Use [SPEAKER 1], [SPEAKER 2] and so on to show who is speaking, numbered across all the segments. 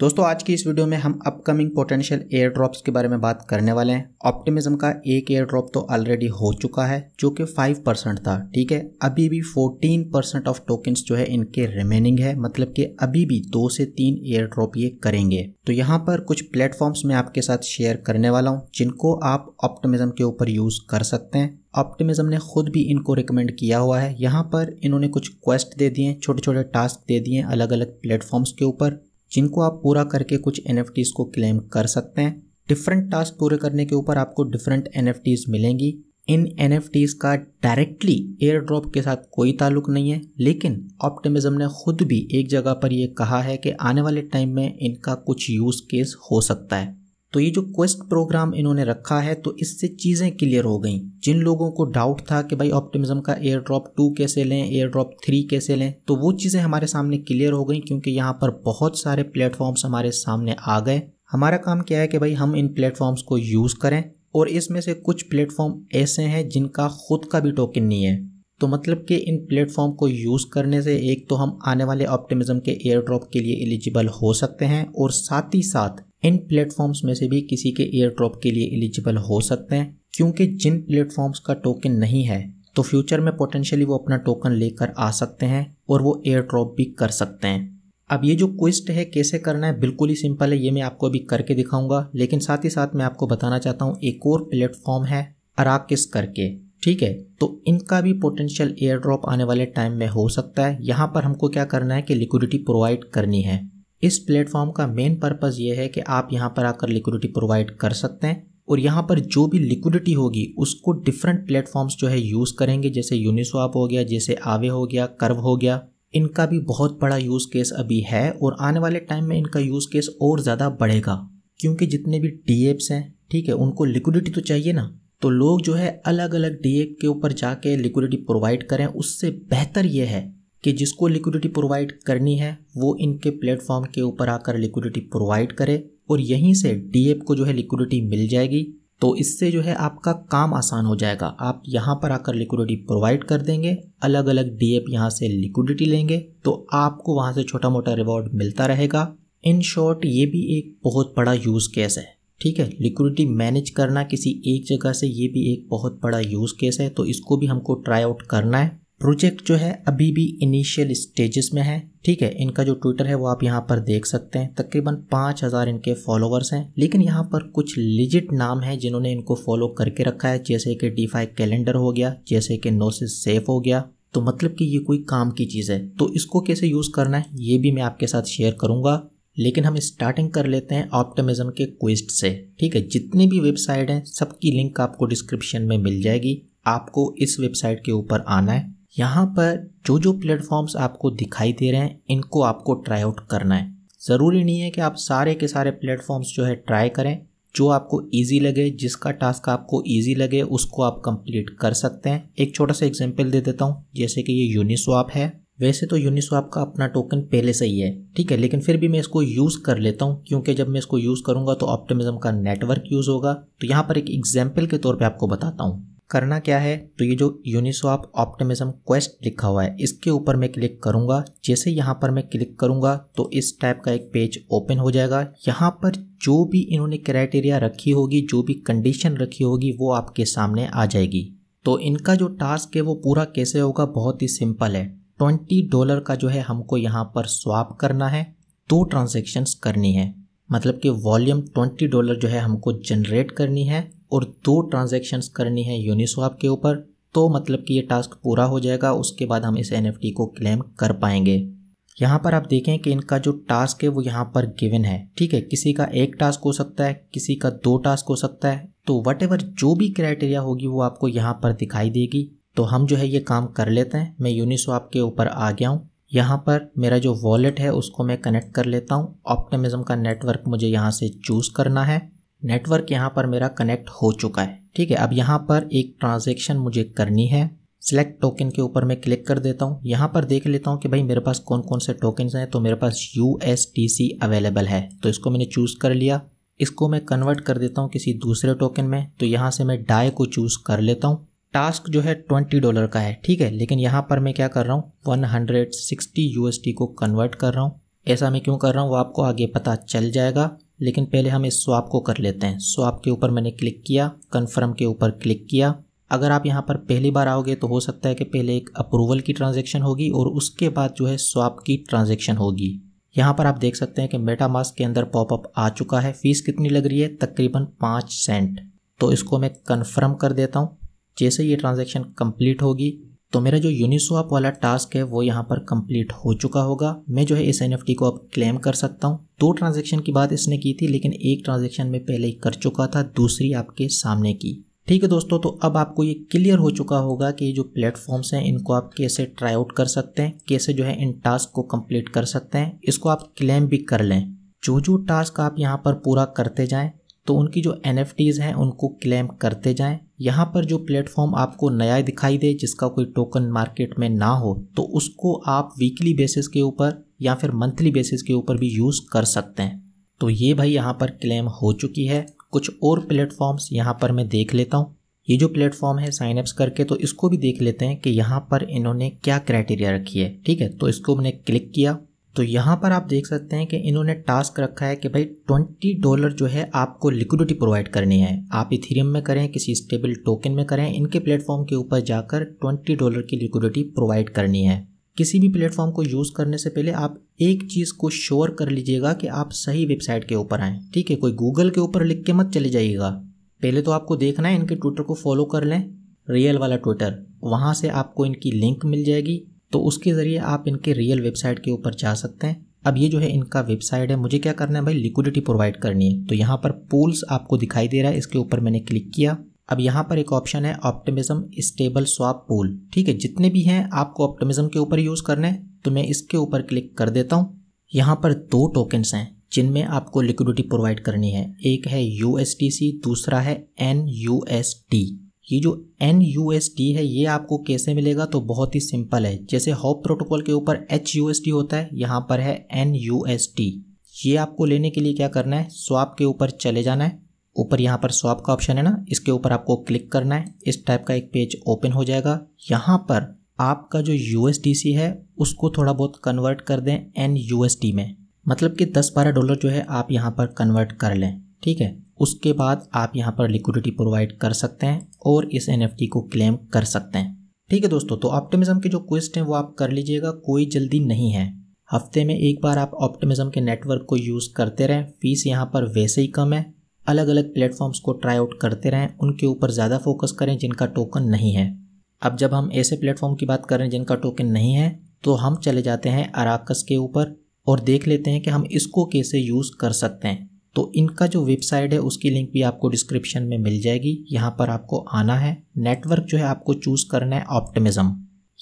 [SPEAKER 1] दोस्तों आज की इस वीडियो में हम अपकमिंग पोटेंशियल एयर ड्रॉप्स के बारे में बात करने वाले हैं ऑप्टिमिज्म का एक एयर ड्रॉप तो ऑलरेडी हो चुका है जो कि 5 परसेंट था ठीक है अभी भी 14 परसेंट ऑफ टोकन्स जो है इनके रिमेनिंग है मतलब कि अभी भी दो से तीन एयर ड्रॉप ये करेंगे तो यहाँ पर कुछ प्लेटफॉर्म्स में आपके साथ शेयर करने वाला हूँ जिनको आप ऑप्टिमिज्म के ऊपर यूज कर सकते हैं ऑप्टिमिज्म ने खुद भी इनको रिकमेंड किया हुआ है यहाँ पर इन्होंने कुछ क्वेस्ट दे दिए छोटे छोटे टास्क दे दिए अलग अलग प्लेटफॉर्म्स के ऊपर जिनको आप पूरा करके कुछ एन को क्लेम कर सकते हैं डिफरेंट टास्क पूरे करने के ऊपर आपको डिफरेंट एन मिलेंगी इन एन का डायरेक्टली एयर ड्रॉप के साथ कोई ताल्लुक नहीं है लेकिन ऑप्टिमिज्म ने खुद भी एक जगह पर यह कहा है कि आने वाले टाइम में इनका कुछ यूज़ केस हो सकता है तो ये जो क्वेस्ट प्रोग्राम इन्होंने रखा है तो इससे चीज़ें क्लियर हो गई जिन लोगों को डाउट था कि भाई ऑप्टिमिज्म का एयर ड्रॉप टू कैसे लें एयर ड्रॉप थ्री कैसे लें तो वो चीज़ें हमारे सामने क्लियर हो गई क्योंकि यहाँ पर बहुत सारे प्लेटफॉर्म्स हमारे सामने आ गए हमारा काम क्या है कि भाई हम इन प्लेटफॉर्म्स को यूज़ करें और इसमें से कुछ प्लेटफॉर्म ऐसे हैं जिनका खुद का भी टोकन नहीं है तो मतलब कि इन प्लेटफॉर्म को यूज़ करने से एक तो हम आने वाले ऑप्टिमिज्म के एयर ड्रॉप के लिए एलिजिबल हो सकते हैं और साथ ही साथ इन प्लेटफॉर्म्स में से भी किसी के एयर ड्रॉप के लिए एलिजिबल हो सकते हैं क्योंकि जिन प्लेटफॉर्म्स का टोकन नहीं है तो फ्यूचर में पोटेंशियली वो अपना टोकन लेकर आ सकते हैं और वो एयर ड्रॉप भी कर सकते हैं अब ये जो क्विस्ट है कैसे करना है बिल्कुल ही सिंपल है ये मैं आपको अभी करके दिखाऊंगा लेकिन साथ ही साथ मैं आपको बताना चाहता हूँ एक और प्लेटफॉर्म है अराकिस करके ठीक है तो इनका भी पोटेंशियल एयर ड्रॉप आने वाले टाइम में हो सकता है यहाँ पर हमको क्या करना है कि लिक्विडिटी प्रोवाइड करनी है इस प्लेटफॉर्म का मेन पर्पज़ ये है कि आप यहाँ पर आकर लिक्विडिटी प्रोवाइड कर सकते हैं और यहाँ पर जो भी लिक्विडिटी होगी उसको डिफरेंट प्लेटफॉर्म्स जो है यूज़ करेंगे जैसे यूनिस्वाप हो गया जैसे आवे हो गया कर्व हो गया इनका भी बहुत बड़ा यूज़ केस अभी है और आने वाले टाइम में इनका यूज़ केस और ज़्यादा बढ़ेगा क्योंकि जितने भी डी एप्स हैं ठीक है उनको लिक्विडिटी तो चाहिए ना तो लोग जो है अलग अलग डी के ऊपर जाके लिक्विडिटी प्रोवाइड करें उससे बेहतर ये है कि जिसको लिक्विडिटी प्रोवाइड करनी है वो इनके प्लेटफॉर्म के ऊपर आकर लिक्विडिटी प्रोवाइड करे और यहीं से डी को जो है लिक्विडिटी मिल जाएगी तो इससे जो है आपका काम आसान हो जाएगा आप यहाँ पर आकर लिक्विडिटी प्रोवाइड कर देंगे अलग अलग डी एप यहाँ से लिक्विडिटी लेंगे तो आपको वहाँ से छोटा मोटा रिवॉर्ड मिलता रहेगा इन शॉर्ट ये भी एक बहुत बड़ा यूज़ केस है ठीक है लिक्विडिटी मैनेज करना किसी एक जगह से ये भी एक बहुत बड़ा यूज़ केस है तो इसको भी हमको ट्राई आउट करना है प्रोजेक्ट जो है अभी भी इनिशियल स्टेजेस में है ठीक है इनका जो ट्विटर है वो आप यहाँ पर देख सकते हैं तकरीबन पाँच हज़ार इनके फॉलोअर्स हैं लेकिन यहाँ पर कुछ लिजिट नाम हैं जिन्होंने इनको फॉलो करके रखा है जैसे कि डीफाई कैलेंडर हो गया जैसे कि नोसिस सेफ हो गया तो मतलब कि ये कोई काम की चीज़ है तो इसको कैसे यूज़ करना है ये भी मैं आपके साथ शेयर करूँगा लेकिन हम स्टार्टिंग कर लेते हैं ऑप्टिमिज्म के क्विस्ट से ठीक है जितनी भी वेबसाइट हैं सबकी लिंक आपको डिस्क्रिप्शन में मिल जाएगी आपको इस वेबसाइट के ऊपर आना है यहाँ पर जो जो प्लेटफॉर्म्स आपको दिखाई दे रहे हैं इनको आपको ट्राई आउट करना है ज़रूरी नहीं है कि आप सारे के सारे प्लेटफॉर्म्स जो है ट्राई करें जो आपको इजी लगे जिसका टास्क आपको इजी लगे उसको आप कंप्लीट कर सकते हैं एक छोटा सा एग्जांपल दे देता हूँ जैसे कि ये यूनिस्वाप है वैसे तो यूनिस्वाप का अपना टोकन पहले से ही है ठीक है लेकिन फिर भी मैं इसको यूज़ कर लेता हूँ क्योंकि जब मैं इसको यूज़ करूँगा तो ऑप्टिमिज्म का नेटवर्क यूज़ होगा तो यहाँ पर एक एग्जाम्पल के तौर पर आपको बताता हूँ करना क्या है तो ये जो यूनिस्वाप ऑप्टिमिज्म क्वेस्ट लिखा हुआ है इसके ऊपर मैं क्लिक करूँगा जैसे यहाँ पर मैं क्लिक करूँगा तो इस टाइप का एक पेज ओपन हो जाएगा यहाँ पर जो भी इन्होंने क्राइटेरिया रखी होगी जो भी कंडीशन रखी होगी वो आपके सामने आ जाएगी तो इनका जो टास्क है वो पूरा कैसे होगा बहुत ही सिंपल है ट्वेंटी डॉलर का जो है हमको यहाँ पर स्वाप करना है दो ट्रांजेक्शन्स करनी है मतलब कि वॉल्यूम ट्वेंटी डॉलर जो है हमको जनरेट करनी है और दो ट्रांजेक्शन्स करनी है यूनिस्वाप के ऊपर तो मतलब कि ये टास्क पूरा हो जाएगा उसके बाद हम इस एन को क्लेम कर पाएंगे यहाँ पर आप देखें कि इनका जो टास्क है वो यहाँ पर गिवन है ठीक है किसी का एक टास्क हो सकता है किसी का दो टास्क हो सकता है तो वट जो भी क्राइटेरिया होगी वो आपको यहाँ पर दिखाई देगी तो हम जो है ये काम कर लेते हैं मैं यूनिस्वाप के ऊपर आ गया हूँ यहाँ पर मेरा जो वॉलेट है उसको मैं कनेक्ट कर लेता हूँ ऑप्टमिज़म का नेटवर्क मुझे यहाँ से चूज़ करना है नेटवर्क यहाँ पर मेरा कनेक्ट हो चुका है ठीक है अब यहाँ पर एक ट्रांजेक्शन मुझे करनी है सिलेक्ट टोकन के ऊपर मैं क्लिक कर देता हूँ यहाँ पर देख लेता हूँ कि भाई मेरे पास कौन कौन से टोकन्स हैं तो मेरे पास यू अवेलेबल है तो इसको मैंने चूज़ कर लिया इसको मैं कन्वर्ट कर देता हूँ किसी दूसरे टोकन में तो यहाँ से मैं डाई को चूज़ कर लेता हूँ टास्क जो है ट्वेंटी डॉलर का है ठीक है लेकिन यहाँ पर मैं क्या कर रहा हूँ वन हंड्रेड सिक्सटी यू को कन्वर्ट कर रहा हूँ ऐसा मैं क्यों कर रहा हूँ वो आपको आगे पता चल जाएगा लेकिन पहले हम इस स्वाप को कर लेते हैं स्वाप के ऊपर मैंने क्लिक किया कन्फर्म के ऊपर क्लिक किया अगर आप यहाँ पर पहली बार आओगे तो हो सकता है कि पहले एक अप्रूवल की ट्रांजेक्शन होगी और उसके बाद जो है स्वाप की ट्रांजेक्शन होगी यहाँ पर आप देख सकते हैं कि मेटामास्क के अंदर पॉपअप आ चुका है फीस कितनी लग रही है तकरीबन पाँच सेंट तो इसको मैं कन्फर्म कर देता हूँ जैसे ये ट्रांजेक्शन कम्प्लीट होगी तो मेरा जो यूनिस्वाप वाला टास्क है वो यहाँ पर कंप्लीट हो चुका होगा मैं जो है इस एन को अब क्लेम कर सकता हूँ दो ट्रांजेक्शन की बात इसने की थी लेकिन एक ट्रांजेक्शन में पहले ही कर चुका था दूसरी आपके सामने की ठीक है दोस्तों तो अब आपको ये क्लियर हो चुका होगा कि ये जो प्लेटफॉर्म्स हैं इनको आप कैसे ट्राई आउट कर सकते हैं कैसे जो है इन टास्क को कंप्लीट कर सकते हैं इसको आप क्लेम भी कर लें जो जो टास्क आप यहाँ पर पूरा करते जाएं तो उनकी जो एन हैं उनको क्लेम करते जाएं यहाँ पर जो प्लेटफॉर्म आपको नया दिखाई दे जिसका कोई टोकन मार्केट में ना हो तो उसको आप वीकली बेसिस के ऊपर या फिर मंथली बेसिस के ऊपर भी यूज़ कर सकते हैं तो ये भाई यहाँ पर क्लेम हो चुकी है कुछ और प्लेटफॉर्म्स यहाँ पर मैं देख लेता हूँ ये जो प्लेटफॉर्म है साइनअप्स करके तो इसको भी देख लेते हैं कि यहाँ पर इन्होंने क्या क्राइटेरिया रखी है ठीक है तो इसको मैंने क्लिक किया तो यहाँ पर आप देख सकते हैं कि इन्होंने टास्क रखा है कि भाई ट्वेंटी डॉलर जो है आपको लिक्विडिटी प्रोवाइड करनी है आप इथेरियम में करें किसी स्टेबल टोकन में करें इनके प्लेटफॉर्म के ऊपर जाकर ट्वेंटी डॉलर की लिक्विडिटी प्रोवाइड करनी है किसी भी प्लेटफॉर्म को यूज़ करने से पहले आप एक चीज़ को श्योर कर लीजिएगा कि आप सही वेबसाइट के ऊपर आएँ ठीक है कोई गूगल के ऊपर लिख के मत चले जाइएगा पहले तो आपको देखना है इनके ट्विटर को फॉलो कर लें रियल वाला ट्विटर वहाँ से आपको इनकी लिंक मिल जाएगी तो उसके ज़रिए आप इनके रियल वेबसाइट के ऊपर जा सकते हैं अब ये जो है इनका वेबसाइट है मुझे क्या करना है भाई लिक्विडिटी प्रोवाइड करनी है तो यहाँ पर पूल्स आपको दिखाई दे रहा है इसके ऊपर मैंने क्लिक किया अब यहाँ पर एक ऑप्शन है ऑप्टिमिज्म स्टेबल स्वाप पूल ठीक है जितने भी हैं आपको ऑप्टिमिज्म के ऊपर यूज़ करना है तो मैं इसके ऊपर क्लिक कर देता हूँ यहाँ पर दो टोकन्स हैं जिनमें आपको लिक्विडिटी प्रोवाइड करनी है एक है यू दूसरा है एन ये जो एन है ये आपको कैसे मिलेगा तो बहुत ही सिंपल है जैसे हॉप प्रोटोकॉल के ऊपर एच होता है यहाँ पर है एन ये आपको लेने के लिए क्या करना है स्वाप के ऊपर चले जाना है ऊपर यहाँ पर स्वाप का ऑप्शन है ना इसके ऊपर आपको क्लिक करना है इस टाइप का एक पेज ओपन हो जाएगा यहाँ पर आपका जो यू है उसको थोड़ा बहुत कन्वर्ट कर दें एन में मतलब कि 10-12 डॉलर जो है आप यहाँ पर कन्वर्ट कर लें ठीक है उसके बाद आप यहाँ पर लिक्विडिटी प्रोवाइड कर सकते हैं और इस एन को क्लेम कर सकते हैं ठीक है दोस्तों तो ऑप्टिमिज्म के जो क्वेस्ट हैं वो आप कर लीजिएगा कोई जल्दी नहीं है हफ्ते में एक बार आप ऑप्टिमिज्म के नेटवर्क को यूज़ करते रहें फीस यहाँ पर वैसे ही कम है अलग अलग प्लेटफॉर्म्स को ट्राई आउट करते रहें उनके ऊपर ज़्यादा फोकस करें जिनका टोकन नहीं है अब जब हम ऐसे प्लेटफॉर्म की बात करें जिनका टोकन नहीं है तो हम चले जाते हैं अराकस के ऊपर और देख लेते हैं कि हम इसको कैसे यूज़ कर सकते हैं तो इनका जो वेबसाइट है उसकी लिंक भी आपको डिस्क्रिप्शन में मिल जाएगी यहाँ पर आपको आना है नेटवर्क जो है आपको चूज़ करना है ऑप्टिमिज्म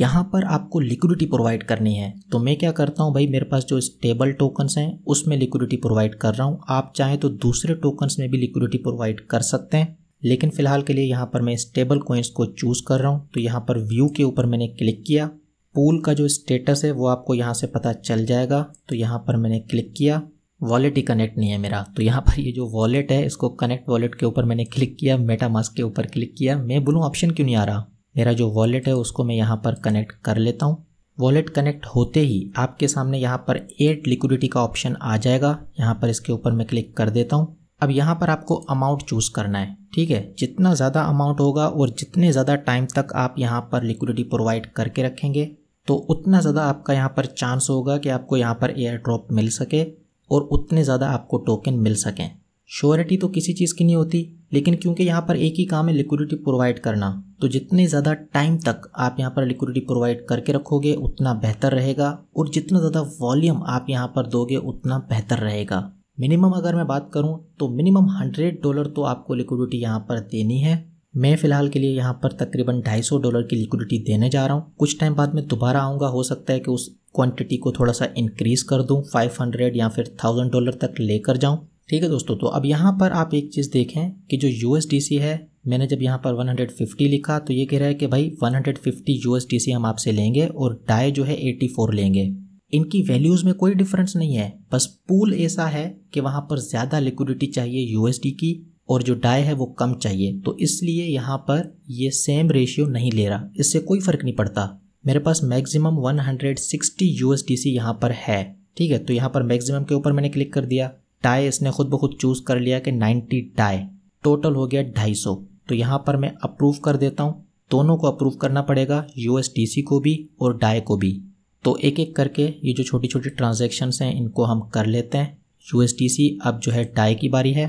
[SPEAKER 1] यहाँ पर आपको लिक्विडिटी प्रोवाइड करनी है तो मैं क्या करता हूँ भाई मेरे पास जो स्टेबल टोकन्स हैं उसमें लिक्विडिटी प्रोवाइड कर रहा हूँ आप चाहें तो दूसरे टोकन्स में भी लिक्विडिटी प्रोवाइड कर सकते हैं लेकिन फ़िलहाल के लिए यहाँ पर मैं स्टेबल कोइंस को चूज़ कर रहा हूँ तो यहाँ पर व्यू के ऊपर मैंने क्लिक किया पूल का जो स्टेटस है वो आपको यहाँ से पता चल जाएगा तो यहाँ पर मैंने क्लिक किया वॉलेट ही कनेक्ट नहीं है मेरा तो यहाँ पर ये जो वॉलेट है इसको कनेक्ट वॉलेट के ऊपर मैंने क्लिक किया मेटा मास्क के ऊपर क्लिक किया मैं बोलूँ ऑप्शन क्यों नहीं आ रहा मेरा जो वॉलेट है उसको मैं यहाँ पर कनेक्ट कर लेता हूँ वॉलेट कनेक्ट होते ही आपके सामने यहाँ पर एट लिक्विडिटी का ऑप्शन आ जाएगा यहाँ पर इसके ऊपर मैं क्लिक कर देता हूँ अब यहाँ पर आपको अमाउंट चूज़ करना है ठीक है जितना ज़्यादा अमाउंट होगा और जितने ज़्यादा टाइम तक आप यहाँ पर लिक्विडिटी प्रोवाइड करके रखेंगे तो उतना ज़्यादा आपका यहाँ पर चांस होगा कि आपको यहाँ पर एयर ड्रॉप मिल सके और उतने ज़्यादा आपको टोकन मिल सकें श्योरिटी तो किसी चीज़ की नहीं होती लेकिन क्योंकि यहाँ पर एक ही काम है लिक्विडिटी प्रोवाइड करना तो जितने ज़्यादा टाइम तक आप यहाँ पर लिक्विडिटी प्रोवाइड करके रखोगे उतना बेहतर रहेगा और जितना ज़्यादा वॉल्यूम आप यहाँ पर दोगे उतना बेहतर रहेगा मिनिमम अगर मैं बात करूँ तो मिनिमम हंड्रेड डॉलर तो आपको लिक्विडिटी यहाँ पर देनी है मैं फ़िलहाल के लिए यहाँ पर तकरीबन 250 डॉलर की लिक्विडिटी देने जा रहा हूँ कुछ टाइम बाद में दोबारा आऊँगा हो सकता है कि उस क्वांटिटी को थोड़ा सा इंक्रीज़ कर दूँ 500 या फिर 1000 डॉलर तक लेकर जाऊँ ठीक है दोस्तों तो अब यहाँ पर आप एक चीज़ देखें कि जो यू है मैंने जब यहाँ पर 150 लिखा तो ये कह रहा है कि भाई 150 यू हम आपसे लेंगे और डाई जो है 84 लेंगे इनकी वैल्यूज़ में कोई डिफरेंस नहीं है बस पूल ऐसा है कि वहाँ पर ज़्यादा लिक्विडिटी चाहिए यूएसडी की और जो डाई है वो कम चाहिए तो इसलिए यहाँ पर ये सेम रेशियो नहीं ले रहा इससे कोई फ़र्क नहीं पड़ता मेरे पास मैक्सिमम 160 यूएसडीसी यहाँ पर है ठीक है तो यहाँ पर मैक्सिमम के ऊपर मैंने क्लिक कर दिया टाई इसने खुद ब खुद चूज़ कर लिया कि 90 डाई टोटल हो गया ढाई तो यहाँ पर मैं अप्रूव कर देता हूँ दोनों को अप्रूव करना पड़ेगा यू को भी और डाई को भी तो एक एक करके ये जो छोटी छोटी ट्रांजेक्शन्स हैं इनको हम कर लेते हैं यू अब जो है डाई की बारी है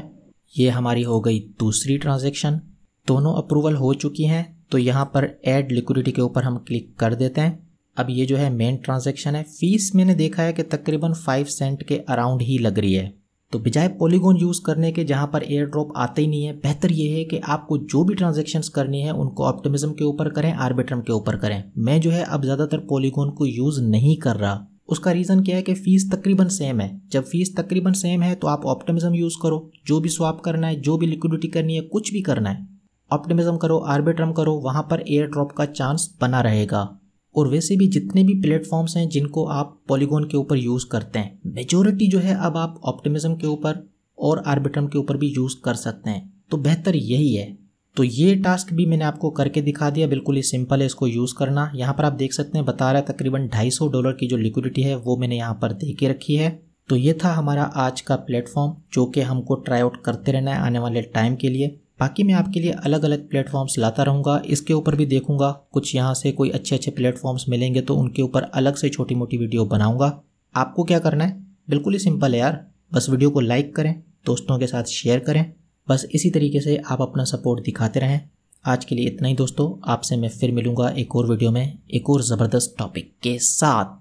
[SPEAKER 1] ये हमारी हो गई दूसरी ट्रांजेक्शन दोनों अप्रूवल हो चुकी हैं तो यहाँ पर ऐड लिक्विडिटी के ऊपर हम क्लिक कर देते हैं अब ये जो है मेन ट्रांजेक्शन है फीस मैंने देखा है कि तकरीबन फाइव सेंट के अराउंड ही लग रही है तो बजाय पॉलीगोन यूज़ करने के जहाँ पर एयर ड्रॉप आते ही नहीं है बेहतर ये है कि आपको जो भी ट्रांजेक्शन करनी है उनको ऑप्टिमिज्म के ऊपर करें आर्बिट्रम के ऊपर करें मैं जो है अब ज़्यादातर पॉलीगोन को यूज़ नहीं कर रहा उसका रीज़न क्या है कि फ़ीस तकरीबन सेम है जब फ़ीस तकरीबन सेम है तो आप ऑप्टिमिज्म यूज़ करो जो भी स्वाप करना है जो भी लिक्विडिटी करनी है कुछ भी करना है ऑप्टिमिज्म करो आर्बिट्रम करो वहाँ पर एयर ड्रॉप का चांस बना रहेगा और वैसे भी जितने भी प्लेटफॉर्म्स हैं जिनको आप पॉलीगोन के ऊपर यूज़ करते हैं मेजोरिटी जो है अब आप ऑप्टिमिज्म के ऊपर और आर्बिट्रम के ऊपर भी यूज़ कर सकते हैं तो बेहतर यही है तो ये टास्क भी मैंने आपको करके दिखा दिया बिल्कुल ही सिंपल है इसको यूज़ करना यहाँ पर आप देख सकते हैं बता रहा है तकरीबन 250 डॉलर की जो लिक्विडिटी है वो मैंने यहाँ पर दे के रखी है तो ये था हमारा आज का प्लेटफॉर्म जो कि हमको ट्राई आउट करते रहना है आने वाले टाइम के लिए बाकी मैं आपके लिए अलग अलग प्लेटफॉर्म्स लाता रहूँगा इसके ऊपर भी देखूंगा कुछ यहाँ से कोई अच्छे अच्छे प्लेटफॉर्म्स मिलेंगे तो उनके ऊपर अलग से छोटी मोटी वीडियो बनाऊँगा आपको क्या करना है बिल्कुल ही सिंपल है यार बस वीडियो को लाइक करें दोस्तों के साथ शेयर करें बस इसी तरीके से आप अपना सपोर्ट दिखाते रहें आज के लिए इतना ही दोस्तों आपसे मैं फिर मिलूँगा एक और वीडियो में एक और ज़बरदस्त टॉपिक के साथ